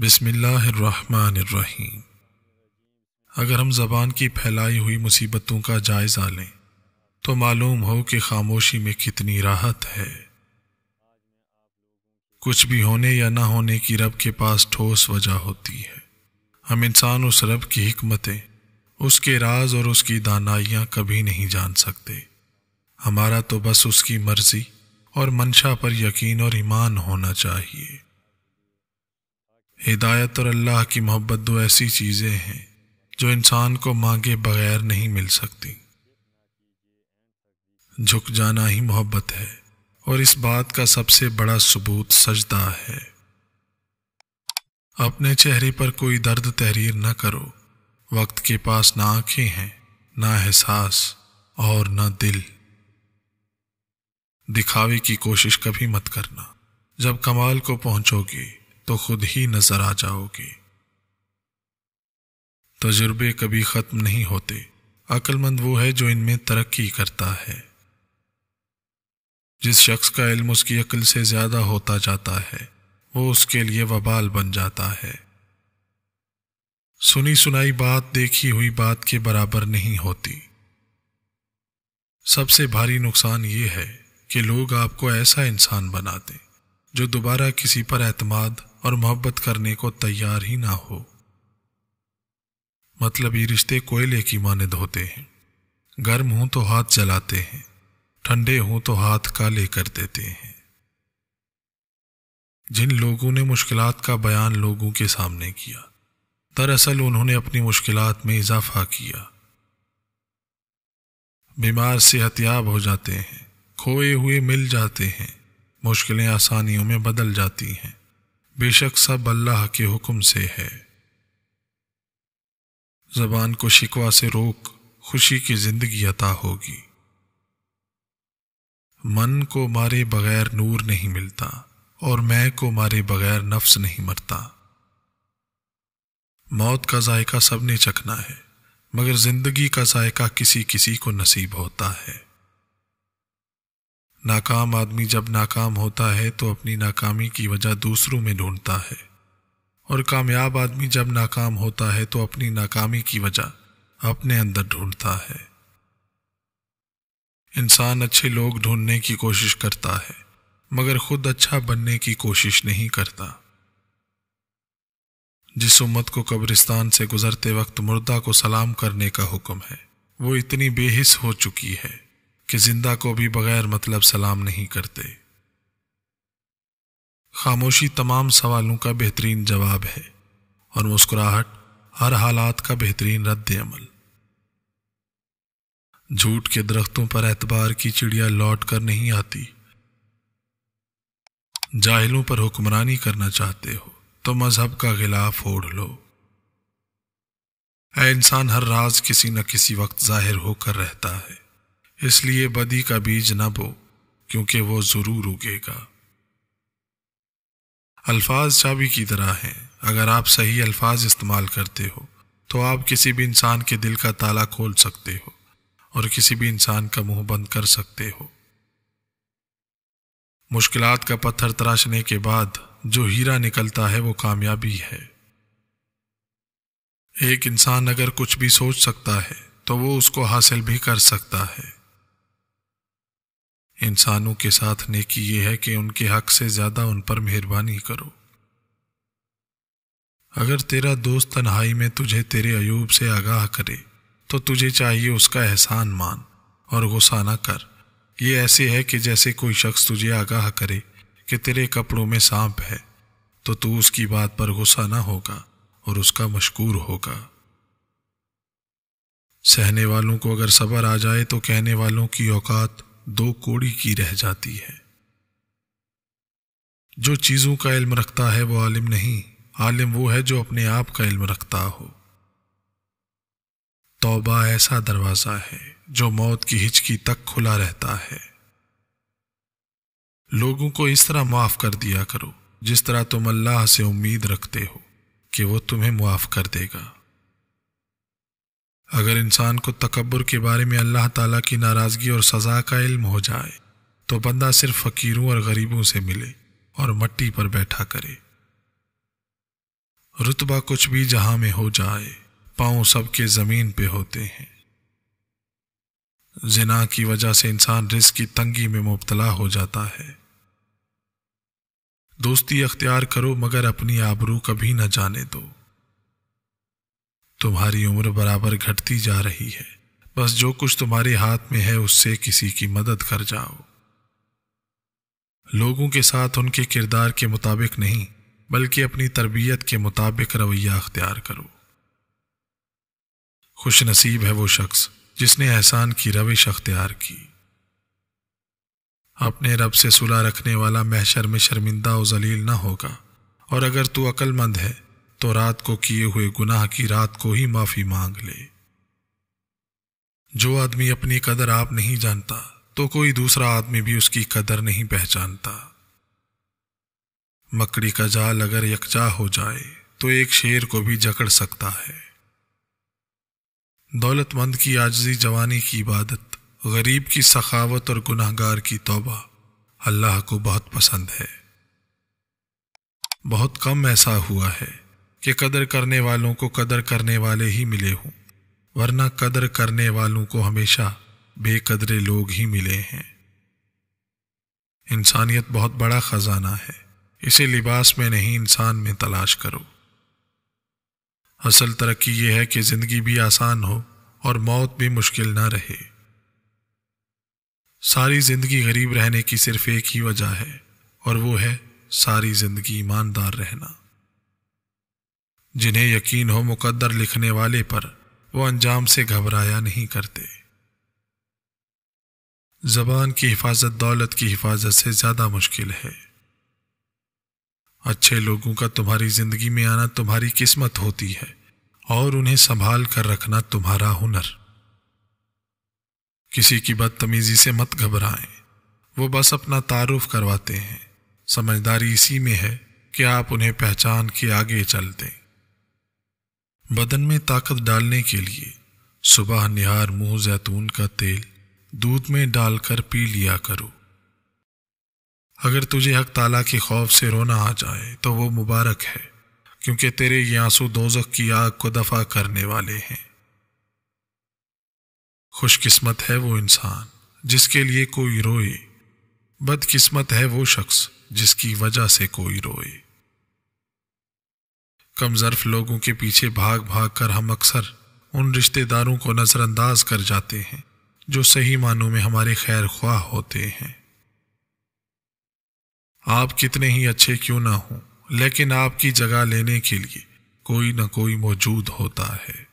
बसमीम अगर हम ज़बान की फैलाई हुई मुसीबतों का जायज़ा लें तो मालूम हो कि खामोशी में कितनी राहत है कुछ भी होने या ना होने की रब के पास ठोस वजह होती है हम इंसान उस रब की हमतें उसके राज और उसकी दानाइयाँ कभी नहीं जान सकते हमारा तो बस उसकी मर्जी और मंशा पर यकीन और ईमान होना चाहिए हिदायत और अल्लाह की मोहब्बत दो ऐसी चीज़ें हैं जो इंसान को मांगे बगैर नहीं मिल सकती झुक जाना ही मोहब्बत है और इस बात का सबसे बड़ा सबूत सजदा है अपने चेहरे पर कोई दर्द तहरीर न करो वक्त के पास ना आंखें हैं ना एहसास और ना दिल दिखावे की कोशिश कभी मत करना जब कमाल को पहुंचोगे तो खुद ही नजर आ जाओगे तजुर्बे कभी ख़त्म नहीं होते अक्लमंद वो है जो इनमें तरक्की करता है जिस शख्स का इल्म उसकी अकल से ज़्यादा होता जाता है वो उसके लिए वबाल बन जाता है सुनी सुनाई बात देखी हुई बात के बराबर नहीं होती सबसे भारी नुकसान ये है कि लोग आपको ऐसा इंसान बनाते जो दोबारा किसी पर एतमाद और मोहब्बत करने को तैयार ही ना हो मतलब ये रिश्ते कोयले की मानद होते हैं गर्म हूं तो हाथ जलाते हैं ठंडे हों तो हाथ काले कर देते हैं जिन लोगों ने मुश्किलात का बयान लोगों के सामने किया दरअसल उन्होंने अपनी मुश्किलात में इजाफा किया बीमार सेहतियाब हो जाते हैं खोए हुए मिल जाते हैं मुश्किलें आसानियों में बदल जाती हैं बेशक सब अल्लाह के हुक्म से है जबान को शिकवा से रोक खुशी की जिंदगी अता होगी मन को मारे बगैर नूर नहीं मिलता और मैं को मारे बगैर नफ्स नहीं मरता मौत का जायका सबने चखना है मगर जिंदगी का जायका किसी किसी को नसीब होता है नाकाम आदमी जब नाकाम होता है तो अपनी नाकामी की वजह दूसरों में ढूंढता है और कामयाब आदमी जब नाकाम होता है तो अपनी नाकामी की वजह अपने अंदर ढूंढता है इंसान अच्छे लोग ढूंढने की कोशिश करता है मगर खुद अच्छा बनने की कोशिश नहीं करता जिस उम्मत को कब्रिस्तान से गुजरते वक्त मुर्दा को सलाम करने का हुक्म है वो इतनी बेहिस हो चुकी है कि जिंदा को भी बगैर मतलब सलाम नहीं करते खामोशी तमाम सवालों का बेहतरीन जवाब है और मुस्कुराहट हर हालात का बेहतरीन रद्द अमल झूठ के दरख्तों पर एतबार की चिड़िया लौट कर नहीं आती जाहिलों पर हुक्मरानी करना चाहते हो तो मजहब का गिलाफ ओढ़ लो ए इंसान हर राज किसी न किसी वक्त जाहिर होकर रहता है इसलिए बदी का बीज न बो क्योंकि वो जरूर उगेगा अल्फाज चाबी की तरह हैं अगर आप सही अल्फाज इस्तेमाल करते हो तो आप किसी भी इंसान के दिल का ताला खोल सकते हो और किसी भी इंसान का मुंह बंद कर सकते हो मुश्किलात का पत्थर तराशने के बाद जो हीरा निकलता है वो कामयाबी है एक इंसान अगर कुछ भी सोच सकता है तो वो उसको हासिल भी कर सकता है इंसानों के साथ नेकी ये है कि उनके हक से ज़्यादा उन पर मेहरबानी करो अगर तेरा दोस्त तन्हाई में तुझे तेरे अयूब से आगाह करे तो तुझे चाहिए उसका एहसान मान और गुस्सा न कर ये ऐसे है कि जैसे कोई शख्स तुझे आगाह करे कि तेरे कपड़ों में सांप है तो तू उसकी बात पर गुस्सा ना होगा और उसका मशकूर होगा सहने वालों को अगर सबर आ जाए तो कहने वालों की औकात दो कोड़ी की रह जाती है जो चीज़ों का इल्म रखता है वो आलिम नहीं आलिम वो है जो अपने आप का इल्म रखता हो तौबा ऐसा दरवाज़ा है जो मौत की हिचकी तक खुला रहता है लोगों को इस तरह माफ़ कर दिया करो जिस तरह तुम अल्लाह से उम्मीद रखते हो कि वो तुम्हें माफ कर देगा अगर इंसान को तकबर के बारे में अल्लाह ताला की नाराज़गी और सज़ा का इल्म हो जाए तो बंदा सिर्फ फ़कीरों और गरीबों से मिले और मट्टी पर बैठा करे रुतबा कुछ भी जहां में हो जाए पाँव सबके ज़मीन पे होते हैं जिना की वजह से इंसान रिस्क की तंगी में मुबतला हो जाता है दोस्ती अख्तियार करो मगर अपनी आबरू कभी न जाने दो तुम्हारी उम्र बराबर घटती जा रही है बस जो कुछ तुम्हारे हाथ में है उससे किसी की मदद कर जाओ लोगों के साथ उनके किरदार के मुताबिक नहीं बल्कि अपनी तरबियत के मुताबिक रवैया अख्तियार करो खुश नसीब है वो शख्स जिसने एहसान की रविश अख्तियार की अपने रब से सुलह रखने वाला महशर में शर्मिंदा और जलील ना होगा और अगर तू अक्लमंद है तो रात को किए हुए गुनाह की रात को ही माफी मांग ले जो आदमी अपनी कदर आप नहीं जानता तो कोई दूसरा आदमी भी उसकी कदर नहीं पहचानता मकड़ी का जाल अगर यकजा हो जाए तो एक शेर को भी जकड़ सकता है दौलतमंद की आजजी जवानी की इबादत गरीब की सखावत और गुनाहगार की तौबा अल्लाह को बहुत पसंद है बहुत कम ऐसा हुआ है कि कदर करने वालों को कदर करने वाले ही मिले हों वरना कदर करने वालों को हमेशा बेकदरे लोग ही मिले हैं इंसानियत बहुत बड़ा खजाना है इसे लिबास में नहीं इंसान में तलाश करो असल तरक्की यह है कि जिंदगी भी आसान हो और मौत भी मुश्किल ना रहे सारी जिंदगी गरीब रहने की सिर्फ एक ही वजह है और वो है सारी जिंदगी ईमानदार रहना जिन्हें यकीन हो मुकद्दर लिखने वाले पर वो अंजाम से घबराया नहीं करते जबान की हिफाजत दौलत की हिफाजत से ज्यादा मुश्किल है अच्छे लोगों का तुम्हारी जिंदगी में आना तुम्हारी किस्मत होती है और उन्हें संभाल कर रखना तुम्हारा हुनर किसी की बदतमीजी से मत घबराएं वो बस अपना तारुफ करवाते हैं समझदारी इसी में है कि आप उन्हें पहचान के आगे चलते बदन में ताकत डालने के लिए सुबह निहार मुंह जैतून का तेल दूध में डालकर पी लिया करो अगर तुझे हक ताला के खौफ से रोना आ जाए तो वो मुबारक है क्योंकि तेरे ये आंसू दोजक की आग को दफा करने वाले हैं खुशकिस्मत है वो इंसान जिसके लिए कोई रोए बदकिस्मत है वो शख्स जिसकी वजह से कोई रोए कमजर्फ लोगों के पीछे भाग भाग कर हम अक्सर उन रिश्तेदारों को नज़रअंदाज कर जाते हैं जो सही मानों में हमारे खैर ख्वाह होते हैं आप कितने ही अच्छे क्यों ना हो लेकिन आपकी जगह लेने के लिए कोई ना कोई मौजूद होता है